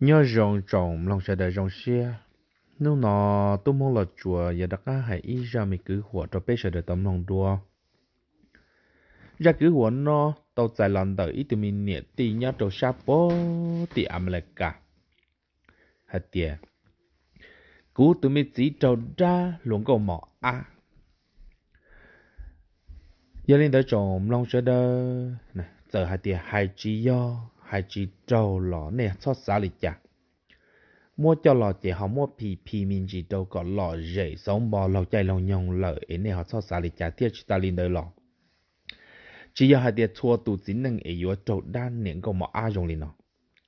nhớ rong trồng lòng sẽ đợi rong xe nếu nó tôi mong là chùa giờ đặt á hải y ra mình cứ hùa cho bé sẽ đợi tấm lòng đua ra cứ hùa nó tôi dài lòng đợi ít tụi mình nhẹ tì nhá trâu xa bó tì ảm lệ cả hả tìa cú tụi mình chỉ trâu ra luôn câu mỏ à giờ lên tới trộm lòng sẽ đợi nè giờ hả tìa hai chi yo hay chỉ trâu lò nè cho xa lịch chả mua cho lò chỉ họ mua pì pì mình chỉ đâu có lò dễ sống bò lò chạy lò nhông lợ ấy nè họ cho xa lịch chả thiết ta lên đời lò chỉ giờ hai tiệt thua tụ chính năng ấy yếu trâu đan niệm cầu mà ai dùng liền nó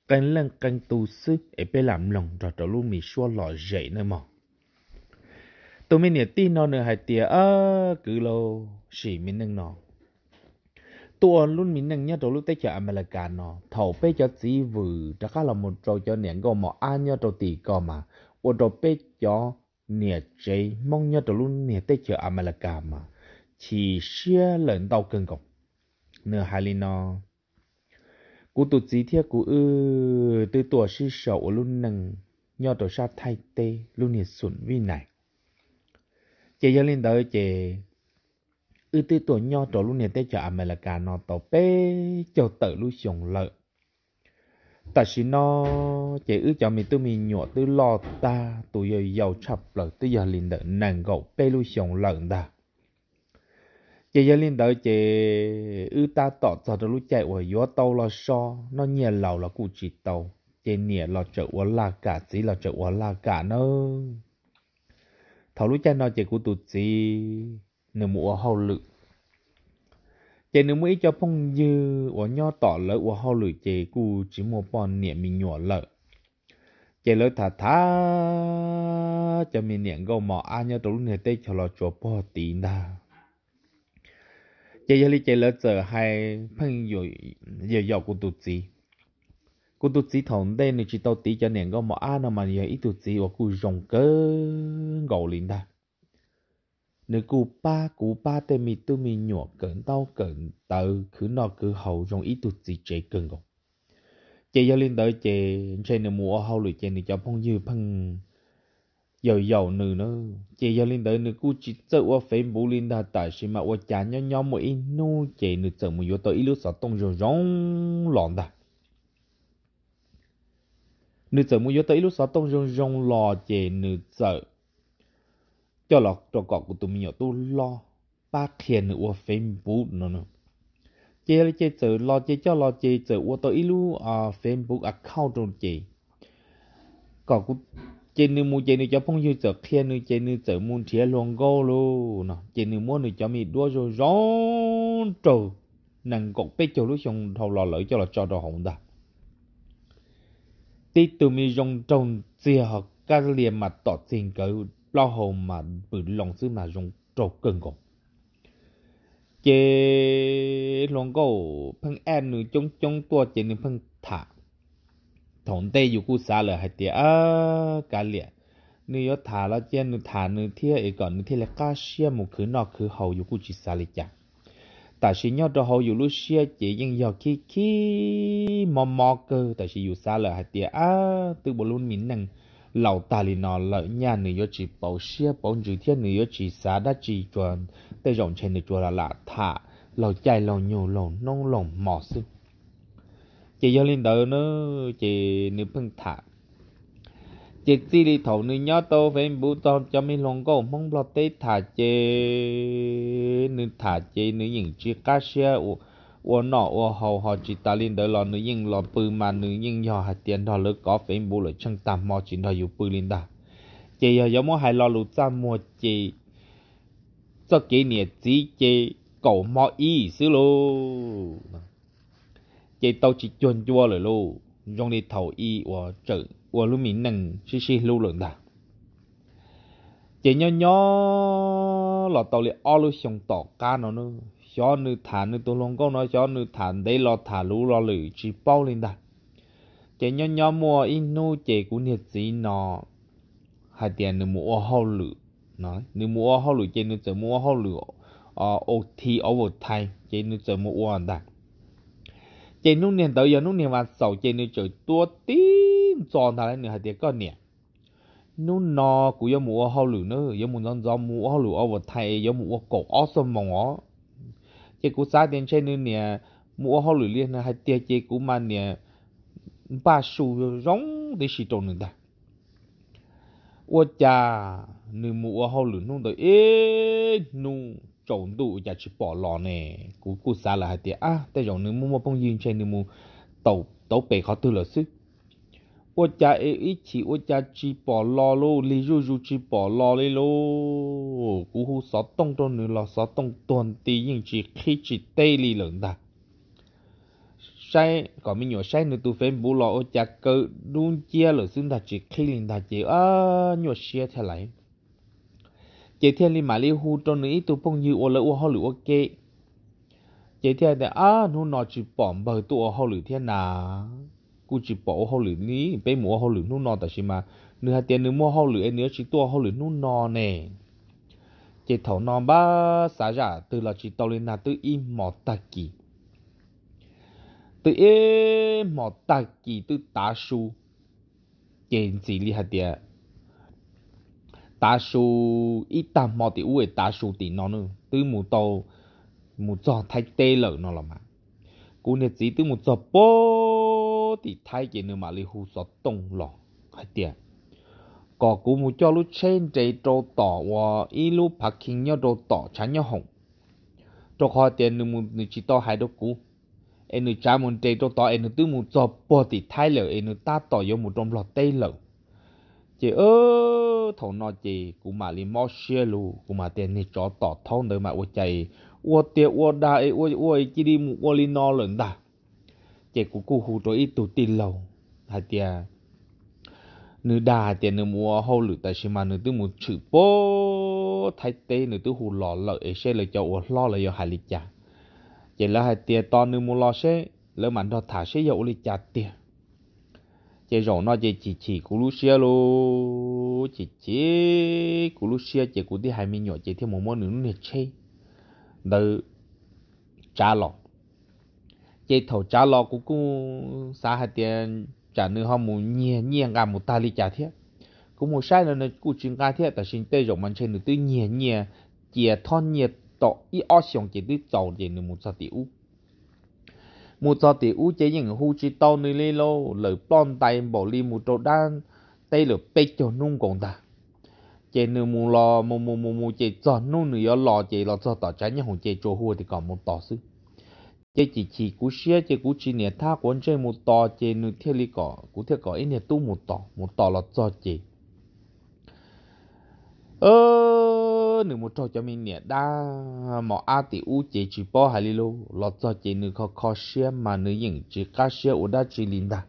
cần lần cần tu sư ấy bé làm lòng rồi trâu luôn mì xua lò dễ nơi mò tụi mình nhớ tin nó nữa hai tiệt ơ cứ lô chỉ mình nâng nó ตัวรุ่นมินนังเนี่ยตัวรุ่นเตจะอเมริกันเนาะเถาเป้จะจีวือจะข้าเราหมดโจจะเนี่ยก็หมออันเนี่ยตัวตีก็มาอุดเป้จะเนี่ยเจมองเนี่ยตัวรุ่นเนี่ยเตจะอเมริกันมาฉีเชี่ยเหลินเตาเกินกงเนื้อฮาลินอกูตุจีเทียกูเออตัวตัวชื่อเสารุ่นหนึ่งเนี่ยตัวชาติไทยเตรุ่นเนี่ยสุนวิไหนเจยลินเตอเจ ư tư tuổi nho trổ lúc nền tế cho America nó tổ bê cho tự lúc dùng lợi ta chỉ nó chỉ ư cho mình tôi mình nhỏ tôi lo ta tôi giờ giàu chập lợi tôi giờ liền đỡ nàng gậu bê lúc dùng lợn ta chỉ giờ liền đỡ chỉ ư ta tỏ cho tôi lúc chạy ở gió tàu lo so nó nhẹ lầu là cụ chỉ tàu chỉ nhẹ là chợ ở là cả chỉ là chợ ở là cả nó Thảo lúc chạy nó chỉ cụ tụt gì ner mu hao lự chế nếu mới cho phong dư của nho tỏ lỡ của hao lự chế cù chỉ một bọn niệm mình nhỏ lỡ chế lỡ thả thả cho mình niệm gâu mỏ a nhau trụ nề tê cho lo chùa bò tí na chế giờ đi chế lỡ giờ hai phong dụ giờ dọc của tụt gì cô tụt gì thằng đây nên chỉ tao tí cho niệm gâu mỏ a nào mà giờ ít tụt gì và cù dùng cơ gầu lính ta nếu cụ ba cụ ba thì mình tôi mình nhỏ cận tao cận tự cứ nọ cứ hậu trong ý tụt gì chế cần gọc. Chế giao liên tới chế chế nửa mùa hậu lửa chế nửa cho phong dư phăng dầu dầu nửa nó. Chế giao liên tới nửa cụ chỉ sợ qua phế bù liên đà tại sĩ mà qua chán nhau nhau một ít nô chế nửa sợ một yếu tới ý lúc sợ tông rồi rong loạn đà nửa sợ một yếu tới ý lúc sợ tông rồi rong loạn chế nửa sợ cho là cho cọ của tụi mình nhỏ tu lo ba thiền nữa ua phê bút nó nữa chế là chế chữ lo chế cho lo chế chữ ua tôi ilu à phê bút account rồi chế cọ của chế nữ mu chế nữ cho phong như chữ thiền nữ chế nữ chữ muốn thiền luôn go luôn nó chế nữ muốn nữ cho mi đua rồi rón trừ nàng cột bê cho lúc xong thầu lo lỡ cho là cho đồ hồng ta tí tụi mình dùng trồng chia hợp các liền mặt tỏ tình cầu hồn mà bự lòng sư mà dùng trột cơn gột chế lòng gỗ phân ăn e nữ chống chống tua chế nữ phân thả thổn tê dù cú xa lời hai tía ơ cả liệt nữ yếu thả là chế nữ thả nữ thia ấy còn nữ thia là ca xia mù khứ nọ khứ hầu dù cú chỉ xa lì chạc tại sĩ nhớ đồ hầu dù lúc xia chế dân dò khi khi mò mò cơ tại sĩ dù xa lời hai tía ơ từ bộ luôn mình năng ta nó lợi nhà chỉ chỉ bảo bảo thiên 老大里那了，伢你要去保险，保几天你要去啥的去赚，得用钱你做了啦他，老家老牛老农老毛事。chị giao lên đỡ nó chị nữ phân thả chị xí đi thầu nữ nhớ tô phải bù tôm cho mi lòng có mong lo tê thả chị nữ thả chị nữ nhìn chị cá u 我那我好好只打领导了，女人了不嘛，女人要还点他了搞飞不了，趁大毛钱他有不领导，这要要么还老路怎么这这几年子这搞毛意思喽，这都只专注了喽，用力投意我整我路明能试试路人的。chị nhớ nhớ là tàu li ô lu xong tỏ ca nó nữa cho nữ thả nữ tôi lông câu nói cho nữ thả để lo thả lũ lo lử chỉ bao lên đã chỉ nhỏ nhỏ mua nô chỉ cũng nhiệt gì nó hai tiền nữ mua hao lử nói nữ mua hao lử chỉ nữ chỉ mua hao lử ờ ô thi ở một thay chỉ nữ chỉ mua đại chỉ nô niệm tới giờ nô niệm vào sầu chỉ nữ chỉ tua tí tròn thà lên nữ hai tiền có niệm nó no của yo mua hao lử nữa yo muốn dân dân mua hao lử ở một thay yo mua cổ awesome mong ó chế cú xa tiền trên nữa nè mua hoa lưỡi liên hay tiền chế cú mà nè ba xu rong để xịt trộn nữa ta ô cha nữ mua hoa lưỡi nung tới ê nung trộn đủ chả chỉ bỏ lò nè cú cú xa là hay tiền à tại dòng nữ mua bông yên trên nữ mua tàu tàu bể khó tư là sức 我家诶一起，我家吃饱了咯，你就就吃饱了嘞咯。古后啥动动你了，啥动动的应只开只对哩人哒。sai e có mình nhỏ sai nữa tụi phim bù lọ chả cơ luôn chia lửa xương ta chỉ khi liền ta chỉ à nhỏ xe thế lại chế thiên li mà li hu cho nữ tụi phong như ô lỡ ô ho lửa kê, chế thiên thì à nu nó chỉ bỏm bờ tụi ô ho lửa thiên nào กูจีบอกเขาหรือนี่ไปหมัวเขาหรือนู่นนอนแต่ชิมาเนื้อเตียนเนื้อมัวเขาหรือไอเนื้อชิตัวเขาหรือนู่นนอนเนี่ยเจ็ดถอนอนบ้าสาจะตื่นเราจีตอเลนาตื่นอีหมอตะกี้ตื่นเอหมอตะกี้ตื่นตาชูเจนสีลิฮัตเตียตาชูอีตามอติอุ้ยตาชูตีนอนนึงตื่นหมูโตหมูจอไทยเต๋อเลยนอนละมากูเนี่ยจีตื่นหมูจอโป้ thì thay chỉ nữa mà li hú sọ tông lọ hay tiền có cú mu cho lúc trên trời trâu tỏ và y lúc parking nhau trâu tỏ chán nhau hồng trâu khó tiền nữa mu nữa chỉ to hai đốc cú em nữa cha muốn trời trâu tỏ em nữa tứ mu cho bỏ thì thay lỡ em nữa ta tỏ vô mu trong lọ tây lỡ chị ơ thằng nó chị cũng mà li mò xe lù cũng mà tiền này cho tỏ thâu nữa mà ô chạy ô tiền ô đa ô ô chỉ đi mu ô li no lần đà chị của cô hù rồi ít tụt tin lâu hai tia nữ đà tia nữ mua hô lửa, tại sao mà nữ tư muốn chữ bố thay tê nữ tư hù lọ lợ ấy sẽ là cho ủa lo là do hai lịch chả chị là hai tia to nữ mua lọ xe, lỡ mặn đó thả xe dậu lịch chả tia chị rồi nó chị chỉ chỉ của lúc xưa lô chị chỉ của lúc xưa chị của đi hai mươi nhỏ chị thêm một món nữa nó chơi từ cha lọ chế thầu trả lo của cũng xã hạt tiền trả nữ họ muốn nhẹ nhẹ ngà một ta li trả thiệt cũng một sai là nó cũng chuyên ca thiệt tại sinh tế rộng mạnh trên được tư nhẹ nhẹ chè thon nhẹ tọ y o xong chỉ tư tàu chỉ nữ một sao tiểu một sao tiểu chế những hu chỉ tàu nữ lê lô lời plon tay bỏ li một trâu đan tay lửa bê cho nung còn ta chế nữ mù lo mù mù mù mù chế cho nung nửa lo chế lo cho tỏ trái nhà hồn chế cho hùa thì còn một tỏ xứ chế chỉ chỉ cú xia chế cú chỉ nè tha quân chơi một to chế nuôi thiết lý cỏ cú thiết cỏ ít nè tu một to một to là cho chế ơ nụ một trò cho mình nè đa mỏ a tỷ u chế chỉ bỏ hà lý lô lọt cho chế nụ khó khó xia mà nụ những chỉ cá xia u đa chỉ linh đa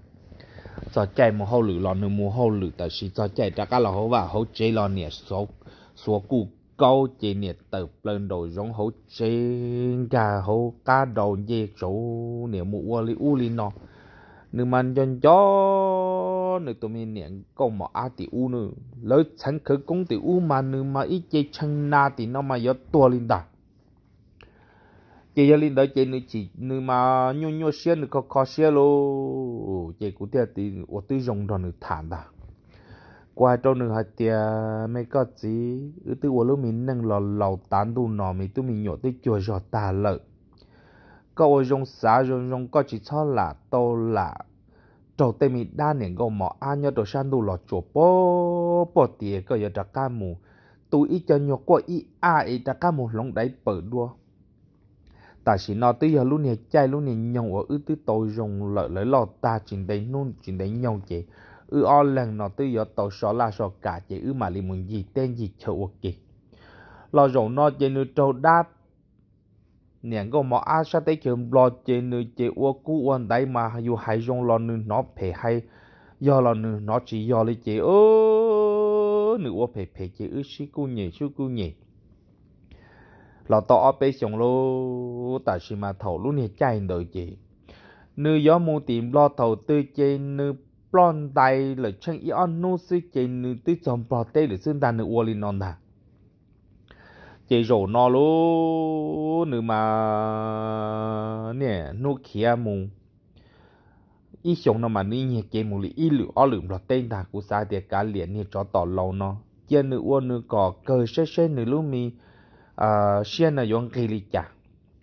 cho chạy một hậu lử lọ nụ mù hậu lử tại chỉ cho chạy ra cá lọ hậu và hậu chế lọ nè số số cụ câu chỉ nhiệt từ lần đầu giống hồ trên cả hồ cả đầu dê chỗ nếu mu ua li u li nó nếu mình chọn cho nếu tụi mình niệm câu mà a tỷ u nữa lỡ chẳng khứ công tỷ u mà nếu mà ít chơi chân na thì nó mà yếu tua lên đà chị giờ lên đó chị nữ chỉ nữ mà nhô nhô xe nữ có có xe lô chị cũng tiếc thì ô tư dùng đoàn nữ thản đà qua trâu nửa hạt tiề mấy có gì ứ tư của lúc mình nâng lò lầu tán tu nọ mình tu mình nhổ tới chùa giò tà lợ câu dùng xá dùng dùng có chỉ cho là tô là trâu tê mình đa niệm gò mỏ a nhớ đồ san tu lò chùa bố bố tiề có giờ đặt ca mù tu ít cho nhổ qua ít a ít đặt ca mù lòng đáy bờ đua ta chỉ nói tới giờ lúc này chạy lúc này nhậu ở ứ tư tôi dùng lợi lấy lò ta chỉ đấy nôn chỉ đấy nhậu chị ư o lần nó tư gió tàu sọ là sọ cả chỉ ư mà li muốn gì tên gì chờ uộc kì lo rộng nó chế nữ trâu đá niệm có mỏ a sát tế kiếm lo chế nữ chế uộc cú uan đấy mà dù hải rong lo nữ nó phê hay do lo nữ nó chỉ do lì chế ơ nữ uộc phê phê chế ư sĩ cú nhỉ sư cú nhỉ lo tỏ bê xong lô tại sao mà thầu luôn hết chạy đời chị nữ gió mù tìm lo thầu tư chế nữ plon dai le chang i on no si che nu ti chom pro te le sun dan nu oli non da che ro no lo nu ma ne nu khia mu i xiong nó mà ni nhẹ cái mù li i lử o lử lo tên ta cú sa tiệt cá liền ni cho tỏ lâu nó chia nữ ô nữ cỏ cờ xe xe nữ lu mi à xe nó yong kỳ li chả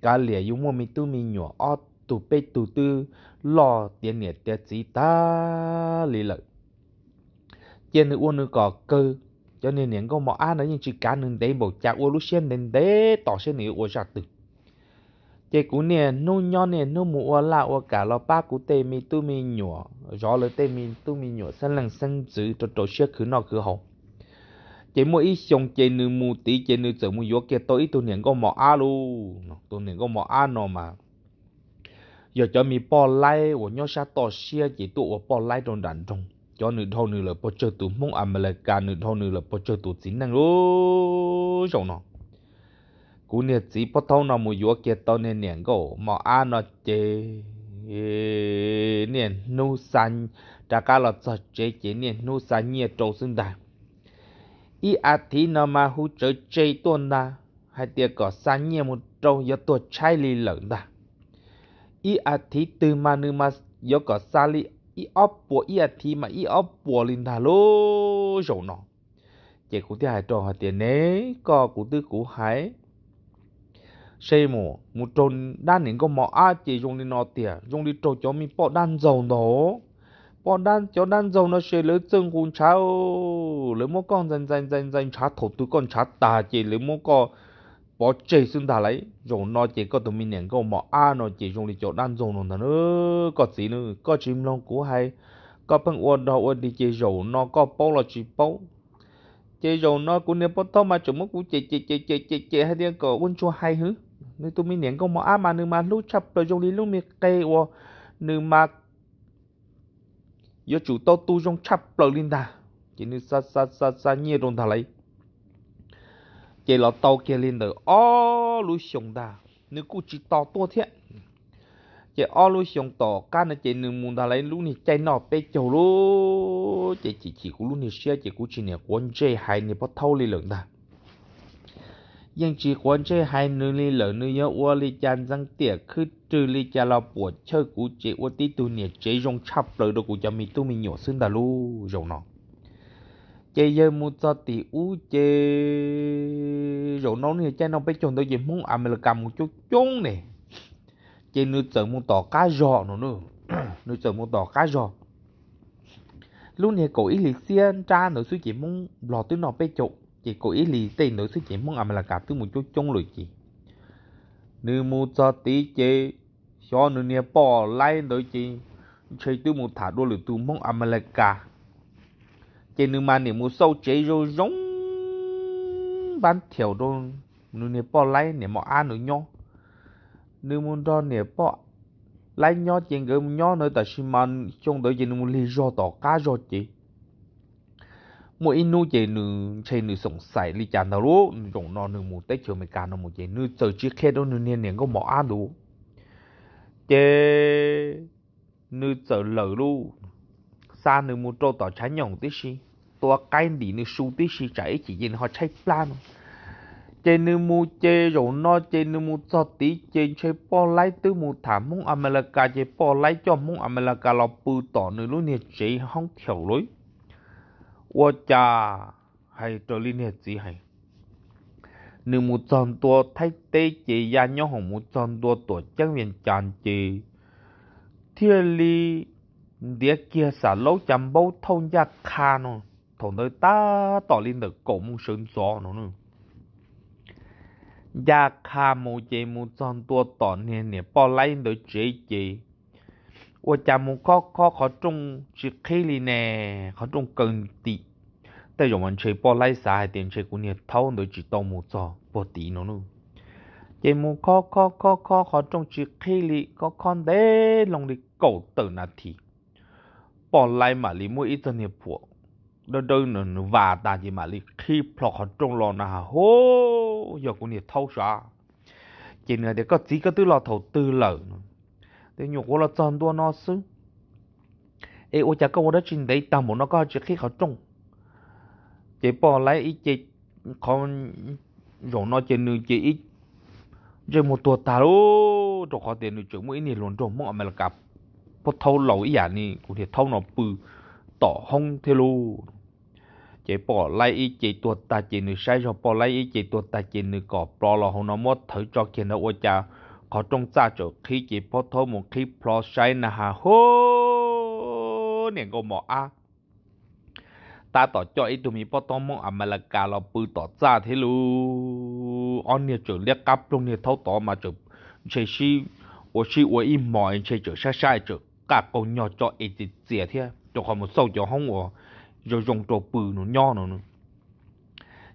cá liền yong mua mi tu mi nhỏ o tụ bê tụ tư lo tiền nhiệt tiền chỉ ta lý lợi tiền nữa uôn nữa cò cơ cho nên những con mỏ ăn nữa những chỉ cá nên đấy bầu chả uống lúc xem nên đấy tỏ xem nữa uống chặt từ chế cú nè nô nho nè nô mù uống là uống cả lo ba cú tê mi tu mi nhọ gió lời tê mi tu mi nhọ sân lần sân dữ cho trò xe khứ nọ khứ hồng chế mua ít xong chế nữ mù tí chế nữ chở mù gió kia tôi ít tu niệm con mỏ ăn luôn tu niệm con mỏ ăn nọ mà giờ cho mi bỏ lại của nhau sa to xe chỉ tụ của bỏ lại trong đàn trong cho nữ thôn nữ là bỏ chơi tụ mong America nữ thôn nữ là bỏ chơi tụ chính năng lú rồi nó cú nè chỉ bỏ thâu nó mùi vua kia tao nè nè gỗ mà a nó chê nè nu san đã cả là sợ chê chê nè nu san nhẹ trâu sinh đài ý à thì nó mà hú chơi chê tuần na hay tiếc có san nhẹ một trâu giờ tuột chai lì lợn đà 一阿提德曼努马有个萨利一阿波一阿提嘛一阿波林塔罗手呢，这古的还装好点呢，个古的古还。xây mù mù trôn đan những con mỏ a dùng đi nọ tiền dùng đi trâu cho mi bỏ đan dầu nó bỏ đan cho đan dầu nó xây lỡ chân cũng cháo lỡ mô con dành dành dành dành chá thổ tu con chá tà chỉ lỡ mô con bỏ chạy xuống ta lấy rồi nó chỉ có tụi mình nhận câu mà a nó chỉ dùng đi chỗ đan dùng nó nữa có gì nữa có chim long cú hay có bằng uôn đó uôn đi chơi rồi nó có bao là chỉ bao chơi rồi nó cũng nên bắt tao mà chúng mất cũng chơi chơi chơi chơi chơi chơi hay đi có uôn cho hay hứ nên tụi mình nhận câu mà a mà nữa mà lúc chập rồi dùng đi lúc miệt kê uo nữa mà do chủ tao tu dùng chập rồi linh ta chỉ nên sa sa sa sa nhiều đồng ta lấy chế là tàu kia lên đời ô lu sông đà nếu cụ chỉ tàu tua thiện chế ô lu sông tàu cá nó chế nên muốn đà lấy lu này chạy nọ bê chầu lu chế chỉ chỉ cụ lu này xe chế cụ chỉ này quan chế hai này bắt thâu lên được đà nhưng chỉ quan chế hai nửa lên được nửa nhớ ô li chân răng tiệt cứ trừ li cha là buồn chơi cụ chỉ ô tí tu này chế rong chắp lời đồ cụ cho mình tu mình nhỏ xương đà lu rồi nọ chế giờ mua cho tỷ ú chế rồi nấu này chế nó phải chọn tôi gì muốn à mình là cầm một chút chốn này chế nước chở muốn tỏ cá giò nữa nữa nước chở muốn tỏ cá giò luôn này cổ ý lì xiên tra nữa suy chỉ muốn lò tôi nó phải chọn chỉ cổ ý lì tiền nữa suy chỉ muốn à mình là cả tôi một chút chốn rồi chị nữ mua cho tỷ chế cho nữ nè bỏ lại nữa chị chơi tôi muốn thả đua lửa tôi mong America trên nương mà nỉ mù sâu chế rô rống Bán thiểu đô nụ nè bò lấy nè mọ á nụ nhó Nụ mù đo nè bò lấy nhó trên gỡ nhó nữa tại xì mà Trong đỡ trên nụ mù lì rô tỏ cá rô chế Mù in nụ chế nụ chế nụ sống sải lì chàn tàu rô Rộng nọ nụ mù tết chờ mẹ cả nụ mù chế nụ sở chí khe đô nụ nè nè ngô mọ á đủ Chế nụ sở lỡ lù xa nụ mù trô tỏ trái nhỏng tí xì ตัว cái đi nữ su tí sĩ chạy chỉ nhìn họ chạy plan chế nữ mu chế rồi nó chế nữ mu cho tí chế chế bỏ từ mu thảm mong America chế bỏ cho mong America bự tỏ nữ lúc này chế không thiểu lối ô cha hay trở lên hết gì hay nữ mu chọn tua thay tê chế ya nhau hồng mu chọn tua tổ chức viên chán chế thiên lý đĩa kia xả lấu chăm bấu thông gia kha ta được gió 同佢打到連度講神咗呢。nhà dạ khá mù chế mù chọn tua tỏ nè nè bỏ lấy đối chế chế ô chà mù khó khó khó trung chỉ khi lì nè khó trung cần tị tại dùng anh chế bỏ lại xa hai tiền chế của nè thâu đối chỉ tông mù cho bỏ tị nó nữa chế mù khó khó khó khó khó trung chỉ khi lì có con đế lòng đi cầu tử nà thị bỏ lại mà lì mua ít cho nè bỏ đơn đó nó và ta gì mà li khi plọ họ trong lo na hô giờ cũng nhiệt thâu xóa chỉ nữa thì có chỉ có tư lo thầu tư lợ thì nhiều quá là chọn đua nó xứ ê ô chả có một đất trên đấy tầm muốn nó có chỉ khi họ trung chỉ bỏ lại ít chỉ còn rồi nó chỉ nữa chỉ ít rồi một tuần ta lô rồi họ tiền được chúng mới nhiều luôn rồi mong ở mà là cặp พอเท่าเหล่าอีหยานี่กูเห็นเท่าหนอปือต่อห้องเทลูจปอไลอีจตัวตาจนใช้ชอปอไลอีจตัวตาจนกอปลอหลอหนมดถือจอเขียนเอาจาขอจงซาจบคลิจพอทมคลิปพลอใช้นะฮะโหเนี่ยก็หมออะตาต่อจอยตัวมีปอตอมองอเมริกาเราปืนต่อซาที่รู้อ่อนเนี่ยจะเรียกกับตรงเนี่ยเท่าต่อมาจบใช้ชีวชีวอีหมอยใช่จบใช่ใช่จบกากงยอจอยจิตเสียเที่ยจบความสุขจบห้องวัว rồi rồng trò bự nó nho nó nữa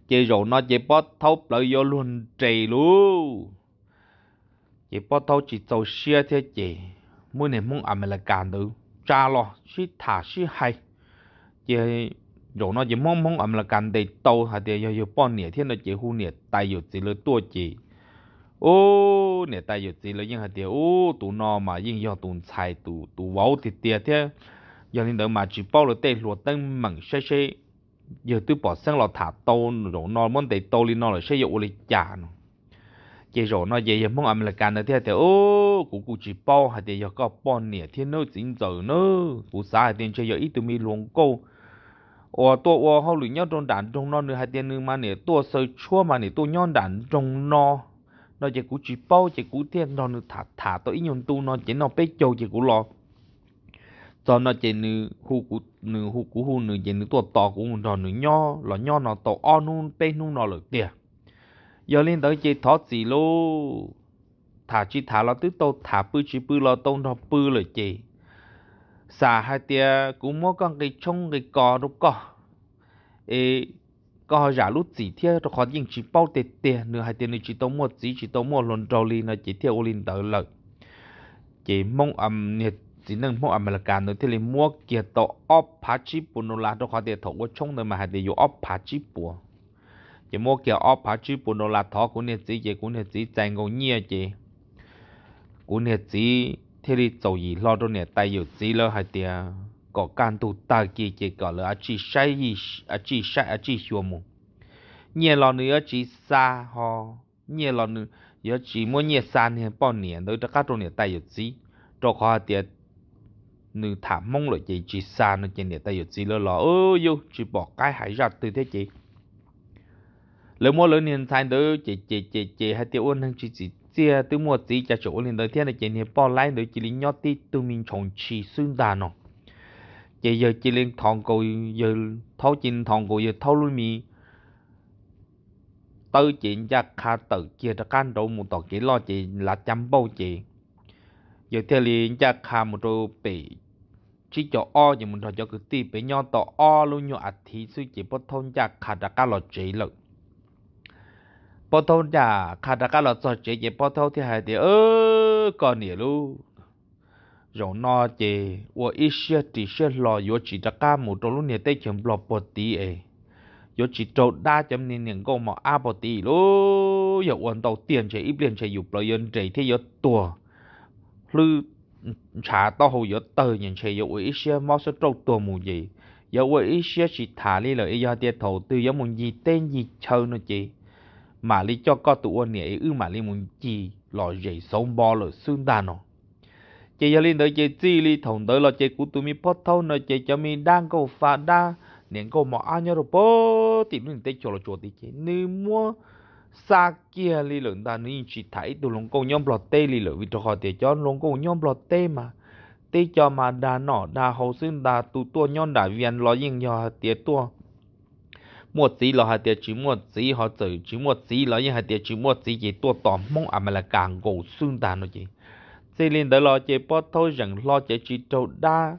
chị rồi nó chị bó thấu lại vô luôn trì luôn chị bó thấu chỉ tàu xe thế chị mỗi này muốn ăn là càn được cha lo xí thả xí hay chị rồi nó chỉ mong mong ăn là càn để tàu hay để yêu yêu bó nè thế nó chị hu nè tay yêu chị lỡ tua chị ô nè tay yêu chị lỡ nhưng hay để ô tụ nó mà nhưng do tụ xài tụ tụ vấu thì tiệt thế giờ thì đợi mà chỉ bao là tê lúa tân mặn xe xe giờ tôi bỏ sang lò thả tô rồi nó muốn để tô lên nó là xe dụ lịch chả nó chỉ rồi nó vậy giờ muốn làm là cái này thế thì ô cụ cụ chỉ bao hay thì giờ có bao nè thiên nó chính giờ nó cụ hay thì chơi giờ ít tôi mi luồng câu ở tôi ở hậu lũ nhau trong đàn trong nó nữa hay tiền nữa mà nè tôi sơ chua mà nè tôi nhau đàn trong nó nó chỉ cụ chỉ bao chỉ cụ thiên nó nữa thả thả tôi ít nhon tu nó chỉ nó bé châu chỉ cụ lo tao nó chỉ nữ hú cú nữ hú cú hú nữ chỉ nữ tuổi to của một đòn nữ nho là nho nó tàu o nun pe nun nó lực tiền giờ lên tới chỉ thoát gì lô thả chi thả lo tứ tàu thả bự chi bự lo tông nó bự là chỉ xả hai tia cũng mỗi con cái trông cái cò đúng cò ê có giả lúc gì thế rồi khó những chỉ bao tiền tiền nữa hai tiền nữa chỉ tốn một gì chỉ tốn một lần trâu lên là chỉ theo ô tới lợi chỉ mong ầm nhiệt chỉ nâng mua American nữa thì là mua kia tàu ốp phá chi bù nó là đâu có thể thấu chung nữa mà hay để ốp phá chi bù chỉ mua kia ốp phá chi bù nó là thọ cũng nên chỉ chỉ cũng nên chỉ trang cũng nhẹ chỉ cũng nên chỉ thế thì dầu gì lo đâu nè tay yếu chỉ lo hay để có can tu ta kia chỉ có là chỉ sai gì chỉ sai chỉ xua mù nhẹ lo nữa chỉ xa ho nhẹ lo nữa giờ chỉ mua nhẹ xa thì bao nhiêu đó các trong nè tay yếu chỉ cho họ tiền nữ thả mong lợi chị chị xa nó trên để tay dụ chị lơ lò ơ yêu chị bỏ cái hải ra từ thế chị lỡ mua lỡ niên thay đỡ chị chị chị chị hai tiêu ôn hơn chị chị chia từ mua chị cha chỗ liền tới thế này chị này bỏ lại đỡ chị lính nhót đi từ mình chọn chị xuống đà nọ chị giờ chị lên thòng cầu giờ thâu chín thòng cầu giờ thâu lui mi tới chị ra khá tự chia ra can đầu một tổ chị lo chị là chăm bao chị giờ thế liền cha khà một đồ bể chỉ cho o giờ mình thọ cho cái tì bể nhau tọ o luôn nhau ạt thì suy chỉ bắt thông cha khà đã cá lọ chế lợ bắt thôn cha khà đã cá lọ cho chế chỉ bắt thôn thì hai thì ơ còn nhiều luôn rồi nó chế và ít xe thì xe lo, giờ chỉ đã cả một đồ luôn nhà tây chấm lọ bột tí ấy giờ chỉ chỗ đa chấm nên những con mà áp bột tí luôn giờ uốn đầu tiền chế ít liền chế dục lợi yên chế thì giờ tua lu trả tao hồ yếu tờ nhận chế yếu ý xe mò sơ trâu tù mù gì yếu ý xe chỉ thả lý lợi yếu tiết thổ tư yếu mùn gì tên gì chơi nó chị mà lý cho có tụ ôn nhảy ư mà lý mùn gì lò dậy sống bò lò xương đàn nó chị yếu lý tới chị chi lý thổng tới lò chị cú tụi mi bó thâu nó chị cho mi đang cầu phá da nên cầu mọ ai nhớ rồi bó tìm mình tới cho lò cho tí chị nữ mua sa kia li lượng ta nên chỉ thấy tụ lông câu nhóm bọt tê li lượng vì cho họ thì cho lông câu nhóm bọt tê mà tê cho mà đa nọ đa hậu xương đà tụ tua nhon đà viên lo yên nhò tiệt tua một gì lo hạt tiệt chỉ một gì họ tử chỉ một gì lo những hạt tiệt chỉ một gì chỉ tua tỏ mong à mà là càng gỗ xương đa nó chỉ thế nên đó lo chế bọt thôi rằng lo chế chỉ trâu đa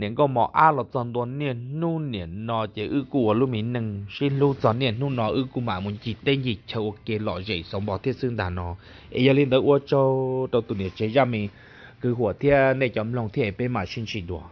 年个毛阿了赚多年，努年那就一股路民能，是路赚年努那一股嘛，们只等一抽给老人上保天生蛋哦。哎呀，领导我做到多年这样咪，cứ của thiên này chấm lòng thiên bên mà xin xin đùa.